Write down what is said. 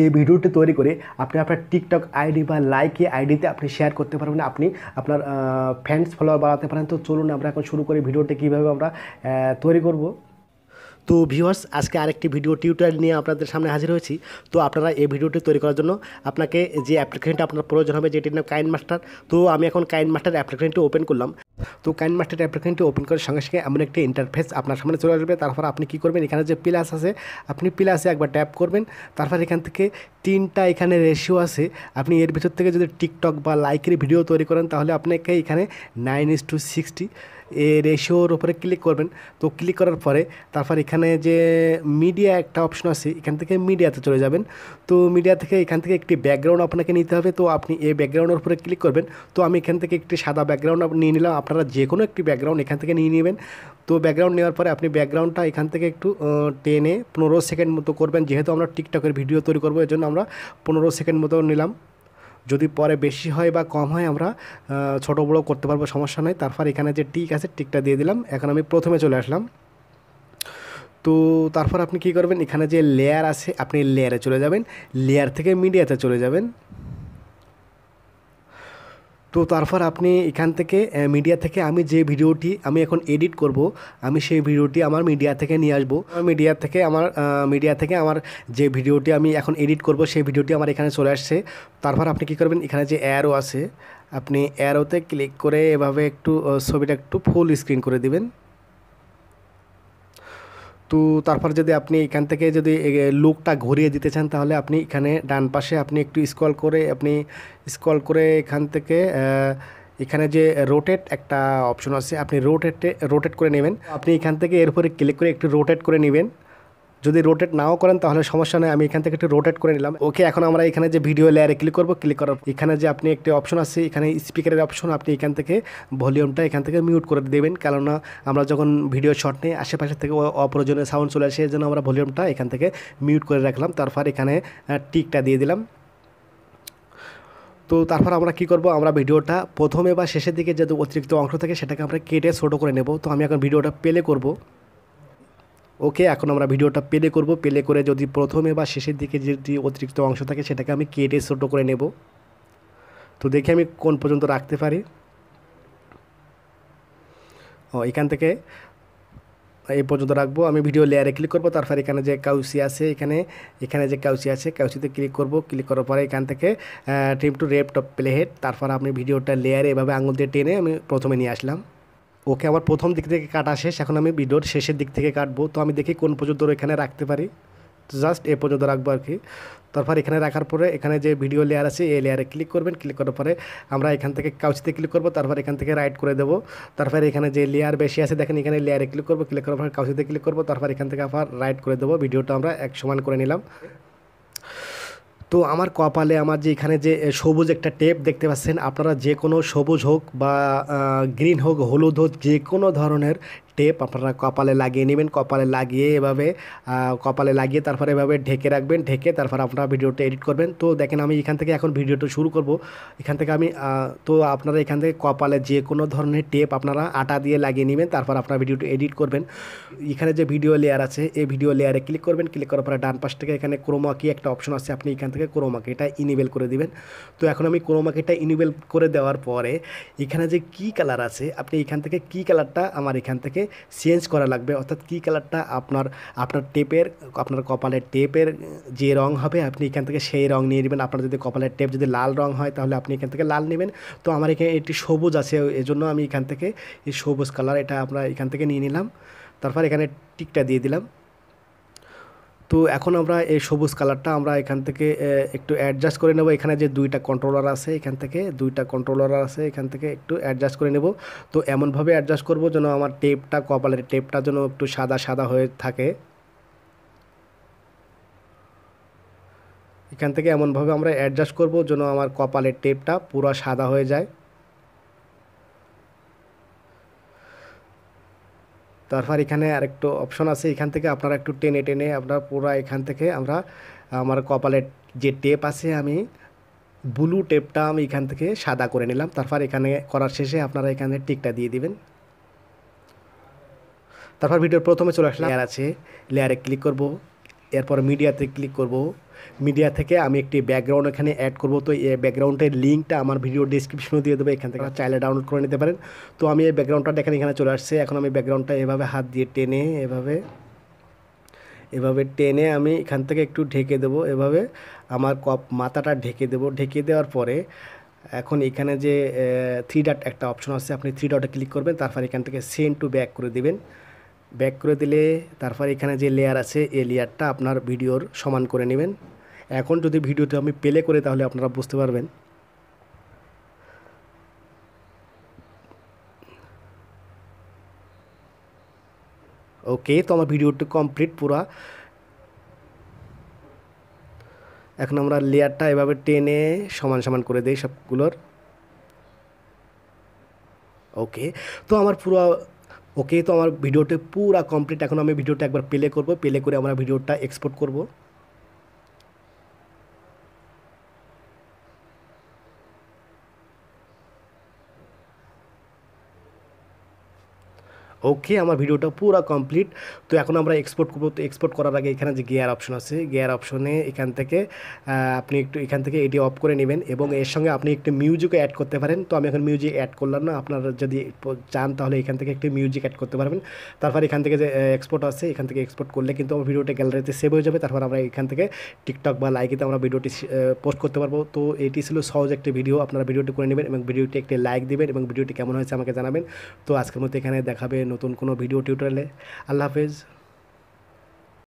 এই ভিডিওটি তৈরি করে আপনি আপনার টিকটক আইডি বা লাইকে আইডিতে আপনি শেয়ার করতে পারবেন আপনি আপনার ফ্যান্স ফলোয়ার বাড়াতে পারেন তো চলুন আমরা এখন শুরু করি ভিডিওটি কীভাবে আমরা তৈরি করব তো ভিউয়ার্স আজকে আরেকটি ভিডিও টিউটোরিয়াল নিয়ে আপনাদের সামনে হাজির হয়েছি তো আপনারা এই ভিডিওটি তৈরি করার জন্য আপনাকে যে অ্যাপ্লিকেশনটা আপনার প্রয়োজন হবে যেটির নাম কাইন মাস্টার তো আমি এখন কাইন মাস্টার অ্যাপ্লিকেশনটি ওপেন করলাম তো কাইন মাস্টার অ্যাপ্লিকেশনটি ওপেন করার সঙ্গে সঙ্গে এমন একটি ইন্টারফেস আপনার সামনে চলে আসবে তারপর আপনি কী করবেন এখানে যে প্লাস আছে আপনি প্লাসে একবার ট্যাপ করবেন তারপর এখান থেকে তিনটা এখানে রেশিও আছে আপনি এর ভিতর থেকে যদি টিকটক বা লাইকের ভিডিও তৈরি করেন তাহলে আপনাকে এখানে নাইন ইস টু সিক্সটি রেশিওর উপরে ক্লিক করবেন তো ক্লিক করার পরে তারপর এখানে যে মিডিয়া একটা অপশন আছে এখান থেকে মিডিয়াতে চলে যাবেন তো মিডিয়া থেকে এখান থেকে একটি ব্যাকগ্রাউন্ড আপনাকে নিতে হবে তো আপনি এই ব্যাকগ্রাউন্ডের উপরে ক্লিক করবেন তো আমি এখান থেকে একটি সাদা ব্যাকগ্রাউন্ড নিয়ে নিলাম আপনারা যে কোনো একটি ব্যাকগ্রাউন্ড এখান থেকে নিয়ে নেবেন তো ব্যাকগ্রাউন্ড নেওয়ার পরে আপনি ব্যাকগ্রাউন্ডটা এখান থেকে একটু টেনে পনেরো সেকেন্ড মতো করবেন যেহেতু আমরা টিকটকের ভিডিও তৈরি করবো এর জন্য আমরা পনেরো সেকেন্ড মতো নিলাম যদি পরে বেশি হয় বা কম হয় আমরা ছোটো বড়ো করতে পারবো সমস্যা নাই তারপর এখানে যে টিক আছে টিকটা দিয়ে দিলাম এখন আমি প্রথমে চলে আসলাম তো তারপর আপনি কি করবেন এখানে যে লেয়ার আছে আপনি লেয়ারে চলে যাবেন লেয়ার থেকে মিডিয়াতে চলে যাবেন তো তারপর আপনি এখান থেকে মিডিয়া থেকে আমি যে ভিডিওটি আমি এখন এডিট করব আমি সেই ভিডিওটি আমার মিডিয়া থেকে নিয়ে আসবো মিডিয়া থেকে আমার মিডিয়া থেকে আমার যে ভিডিওটি আমি এখন এডিট করব সেই ভিডিওটি আমার এখানে চলে আসছে তারপর আপনি কি করবেন এখানে যে অ্যারো আছে আপনি অ্যারোতে ক্লিক করে এভাবে একটু ছবিটা একটু ফুল স্ক্রিন করে দিবেন তো তারপর যদি আপনি এখান থেকে যদি লুকটা ঘুরিয়ে দিতে চান তাহলে আপনি এখানে ডান পাশে আপনি একটু স্ক্রল করে আপনি স্ক্রল করে এখান থেকে এখানে যে রোটেট একটা অপশন আছে আপনি রোটেটে রোটেট করে নেবেন আপনি এখান থেকে এরপরে ক্লিক করে একটু রোটেট করে নেবেন যদি রোটেট নাও করেন তাহলে সমস্যা নেই আমি এখান থেকে একটু রোটেট করে নিলাম ওকে এখন আমরা এখানে যে ভিডিও লেয়ারে ক্লিক করবো ক্লিক করার এখানে যে আপনি একটি অপশন আছে এখানে স্পিকারের অপশন আপনি এখান থেকে ভলিউমটা এখান থেকে মিউট করে দেবেন কেননা আমরা যখন ভিডিও শট নিই আশেপাশে থেকে অপ্রয়োজনীয় সাউন্ড চলে আসে জন্য আমরা ভলিউমটা এখান থেকে মিউট করে রাখলাম তারপর এখানে টিকটা দিয়ে দিলাম তো তারপর আমরা কি করব আমরা ভিডিওটা প্রথমে বা শেষের দিকে যে অতিরিক্ত অংশ থাকে সেটাকে আমরা কেটে ছোটো করে নেব তো আমি এখন ভিডিওটা প্লে করবো ওকে এখন আমরা ভিডিওটা পেলে করব পেলে করে যদি প্রথমে বা শেষের দিকে যদি অতিরিক্ত অংশ থাকে সেটাকে আমি কেটে ছোটো করে নেব তো দেখি আমি কোন পর্যন্ত রাখতে পারি ও এখান থেকে এই পর্যন্ত রাখবো আমি ভিডিও লেয়ারে ক্লিক করবো তারপর এখানে যে কাউসি আছে এখানে এখানে যে কাউসি আছে কাউসিতে ক্লিক করব ক্লিক করার পরে এখান থেকে টিম টু রেপ টপ হেড তারপর আপনি ভিডিওটা লেয়ারে এভাবে আঙুল দিয়ে টেনে আমি প্রথমে নিয়ে আসলাম ওকে আমার প্রথম দিক থেকে কাটা শেষ এখন আমি ভিডিওর শেষের দিক থেকে কাটবো তো আমি দেখি কোন পর্যন্ত এখানে রাখতে পারি তো জাস্ট এ পর্যন্ত রাখবো আর কি তারপর এখানে রাখার পরে এখানে যে ভিডিও লেয়ার আছে এই লেয়ারে ক্লিক করবেন ক্লিক করার পরে আমরা এখান থেকে কাউচিতে ক্লিক করবো তারপর এখান থেকে রাইট করে দেবো তারপর এখানে যে লেয়ার বেশি আছে দেখেন এখানে লেয়ারে ক্লিক করবো ক্লিক করার পরে কাউচিতে ক্লিক করবো তারপর এখান থেকে আবার রাইট করে দেবো ভিডিওটা আমরা এক সমান করে নিলাম তো আমার কপালে আমার যে এখানে যে সবুজ একটা টেপ দেখতে পাচ্ছেন আপনারা যে কোনো সবুজ হোক বা গ্রিন হোক হলুদ হোক যে কোনো ধরনের টেপ আপনারা কপালে লাগিয়ে নেবেন কপালে লাগিয়ে এভাবে কপালে লাগিয়ে তারপরে এভাবে ঢেকে রাখবেন ঢেকে তারপর আপনারা ভিডিওটা এডিট করবেন তো দেখেন আমি এখান থেকে এখন ভিডিওটা শুরু করব এখান থেকে আমি তো আপনারা এখান থেকে কপালে যে কোনো ধরনের টেপ আপনারা আটা দিয়ে লাগিয়ে নেবেন তারপর আপনারা ভিডিওটা এডিট করবেন এখানে যে ভিডিও লেয়ার আছে এই ভিডিও লেয়ারে ক্লিক করবেন ক্লিক করার পরে ডান পাশ থেকে এখানে ক্রোমাকি একটা অপশন আছে আপনি এখান থেকে ক্রোমাকি এটা ইনেবেল করে দিবেন তো এখন আমি ক্রোমাকিটা ইনেবেল করে দেওয়ার পরে এখানে যে কি কালার আছে আপনি এখান থেকে কি কালারটা আমার এখান থেকে চেঞ্জ করা লাগবে অর্থাৎ কী কালারটা আপনার আপনার টেপের আপনার কপালের টেপের যে রং হবে আপনি এখান থেকে সেই রং নিয়ে নেবেন আপনার যদি কপালের টেপ যদি লাল রং হয় তাহলে আপনি এখান থেকে লাল নেবেন তো আমার এখানে এটি সবুজ আছে এজন্য আমি এখান থেকে এই সবুজ কালার এটা আমরা এখান থেকে নিয়ে নিলাম তারপর এখানে টিকটা দিয়ে দিলাম তো এখন আমরা এই সবুজ কালারটা আমরা এখান থেকে একটু অ্যাডজাস্ট করে নেব এখানে যে দুইটা কন্ট্রোলার আছে এখান থেকে দুইটা কন্ট্রোলার আছে এখান থেকে একটু অ্যাডজাস্ট করে নেব তো এমনভাবে অ্যাডজাস্ট করব যেন আমার টেপটা কপালের টেপটা যেন একটু সাদা সাদা হয়ে থাকে এখান থেকে এমনভাবে আমরা অ্যাডজাস্ট করব যেন আমার কপালের টেপটা পুরো সাদা হয়ে যায় তারপর এখানে আরেকটু অপশন আছে এখান থেকে আপনারা একটু টেনে টেনে আপনার পুরো এখান থেকে আমরা আমার কপালের যে টেপ আছে আমি ব্লু টেপটা আমি এখান থেকে সাদা করে নিলাম তারপর এখানে করার শেষে আপনারা এখানে টিকটা দিয়ে দিবেন তারপর ভিডিওর প্রথমে চলে আসলে লেয়ার আছে লেয়ারে ক্লিক করব এরপর মিডিয়াতে ক্লিক করব মিডিয়া থেকে আমি একটি ব্যাকগ্রাউন্ড এখানে অ্যাড করব তো এই ব্যাকগ্রাউন্ডের লিঙ্কটা আমার ভিডিও ডিসক্রিপশনে দিয়ে দেবো এখান থেকে চাইলে ডাউনলোড করে নিতে পারেন তো আমি এই ব্যাকগ্রাউন্ডটা দেখেন এখানে চলে আসছে এখন আমি ব্যাকগ্রাউন্ডটা এভাবে হাত দিয়ে টেনে এভাবে এভাবে টেনে আমি এখান থেকে একটু ঢেকে দেবো এভাবে আমার কপ মাথাটা ঢেকে দেবো ঢেকে দেওয়ার পরে এখন এখানে যে থ্রি ডট একটা অপশন আছে আপনি থ্রি ডটে ক্লিক করবেন তারপর এখান থেকে সেন্ড টু ব্যাক করে দেবেন ব্যাক করে দিলে তারপর এখানে যে লেয়ার আছে এই লেয়ারটা আপনার ভিডিওর সমান করে নেবেন এখন যদি ভিডিওটা আমি প্লে করে তাহলে আপনারা বুঝতে পারবেন ওকে তো আমার ভিডিওটি কমপ্লিট পুরা এখন আমরা লেয়ারটা এভাবে টেনে সমান সমান করে দিই সবগুলোর ওকে তো আমার পুরো ওকে তো আমার ভিডিওটা পুরো কমপ্লিট এখন আমি ভিডিওটা একবার প্লে করব প্লে করে আমরা ভিডিওটা এক্সপোর্ট করবো ওকে আমার ভিডিওটা পুরো কমপ্লিট তো এখন আমরা এক্সপোর্ট করবো তো এক্সপোর্ট করার আগে এখানে যে গিয়ার অপশন আছে গিয়ার অপশনে এখান থেকে আপনি একটু এখান থেকে এটি অফ করে নেবেন এবং এর সঙ্গে আপনি একটু মিউজিকও অ্যাড করতে পারেন তো আমি এখন মিউজিক অ্যাড করলাম না আপনারা যদি চান তাহলে এখান থেকে একটু মিউজিক অ্যাড করতে পারবেন তারপর এখান থেকে যে এক্সপোর্ট আছে এখান থেকে এক্সপোর্ট করলে কিন্তু আমার ভিডিওটা গ্যালারিতে সেভ হয়ে যাবে তারপর আমরা এখান থেকে টিকটক বা লাইকেতে আমরা ভিডিওটি পোস্ট করতে পারবো তো এটি ছিল সহজ একটি ভিডিও আপনারা ভিডিওটি করে নেবেন এবং ভিডিওটি একটি লাইক দেবেন এবং ভিডিওটি কেমন হয়েছে আমাকে জানাবেন তো আজকের মতো এখানে দেখাবেন নতুন কোনো ভিডিও টিউটোরিয়ালে আল্লাহ হাফেজ